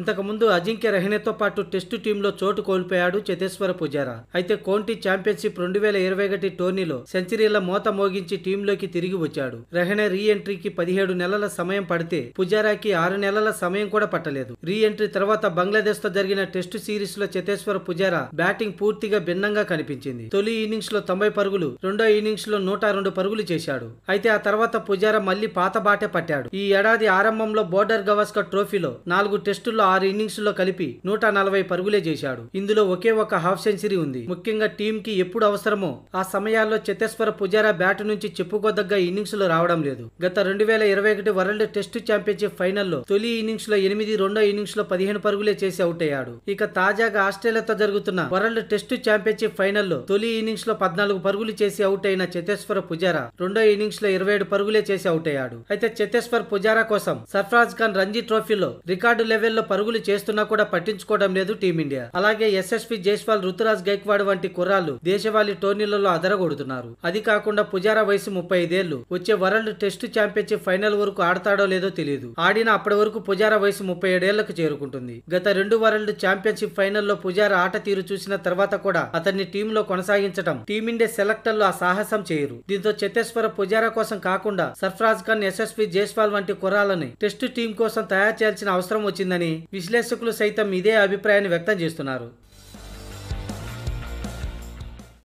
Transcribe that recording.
ఇంతకుముందు అజింక్య రహినేతో పాటు టెస్టు టీంలో చోటు కోల్పోయాడు చేతేశ్వర పుజారా అయితే కోంటి ఛాంపియన్షిప్ రెండు వేల ఇరవై ఒకటి టోర్నీలో సెంచరీల మోత మోగించి టీంలోకి తిరిగి వచ్చాడు రెహనే రీ ఎంట్రీకి పదిహేడు నెలల సమయం పడితే పుజారాకి ఆరు నెలల సమయం కూడా పట్టలేదు రీ ఎంట్రీ తర్వాత బంగ్లాదేశ్ తో జరిగిన టెస్టు సిరీస్ లో చేతేశ్వర పుజారా బ్యాటింగ్ పూర్తిగా భిన్నంగా కనిపించింది తొలి ఇన్నింగ్స్ లో తొంభై పరుగులు రెండో ఇన్నింగ్స్ లో నూట రెండు పరుగులు చేశాడు అయితే ఆ తర్వాత పుజారా మళ్లీ పాత బాటే పట్టాడు ఈ ఏడాది ఆరంభంలో బోర్డర్ గవాస్కర్ ట్రోఫీలో నాలుగు టెస్టుల్లో ఆరు ఇన్నింగ్స్ లో కలిపి నూట నలభై పరుగులే చేశాడు ఇందులో ఒకే ఒక హాఫ్ సెంచరీ ఉంది ముఖ్యంగా టీమ్ కి ఎప్పుడు అవసరమో ఆ సమయాల్లో చతేశ్వర పుజారా బ్యాట్ నుంచి చెప్పుకోదగ్గ ఇన్నింగ్స్ లో రావడం లేదు గత రెండు వేల ఇరవై ఒకటి వరల్డ్ టెస్ట్ ఛాంపియన్షిప్ ఫైనల్లో తొలి ఇన్నింగ్స్ లో ఎనిమిది రెండో ఇన్నింగ్స్ లో పదిహేను పరుగులే చేసి అవుట్ అయ్యాడు ఇక తాజాగా ఆస్ట్రేలియాతో జరుగుతున్న వరల్డ్ టెస్ట్ ఛాంపియన్షిప్ ఫైనల్లో తొలి ఇన్నింగ్స్ లో పద్నాలుగు పరుగులు చేసి అవుట్ అయిన చతేశ్వర పుజారా రెండో ఇన్నింగ్స్ లో ఇరవై ఏడు పరుగులే చేసి అవుట్ అయ్యాడు అయితే చతేశ్వర్ పుజారా కోసం సర్ఫరాజ్ ఖాన్ రంజీ ట్రోఫీలో రికార్డు లెవెల్లో పరుగులు చేస్తున్నా కూడా పట్టించుకోవడం లేదు టీమిండియా అలాగే ఎస్ఎస్పి జైస్వాల్ రుతురాజ్ గైక్వాడ్ వంటి కుర్రాళ్లు దేశవాళి టోర్నీలలో అదరగొడుతున్నారు అది కాకుండా పుజారా వయసు ముప్పై ఐదేళ్లు వచ్చే వరల్డ్ టెస్ట్ ఛాంపియన్షిప్ ఫైనల్ వరకు ఆడతాడో లేదో తెలియదు ఆడిన అప్పటి వరకు పుజారా వయసు ముప్పై ఏడేళ్లకు చేరుకుంటుంది గత రెండు వరల్డ్ ఛాంపియన్షిప్ ఫైనల్లో పుజారా ఆట తీరు చూసిన తర్వాత కూడా అతన్ని టీంలో కొనసాగించడం టీమిండియా సెలెక్టర్లు ఆ సాహసం చేయరు దీంతో చతేశ్వర పుజారా కోసం కాకుండా సర్ఫరాజ్ ఖాన్ ఎస్ఎస్పి జైస్వాల్ వంటి కుర్రాలని టెస్ట్ టీం కోసం తయారు చేయాల్సిన అవసరం వచ్చిందని విశ్లేషకులు సైతం ఇదే అభిప్రాయాన్ని వ్యక్తం చేస్తున్నారు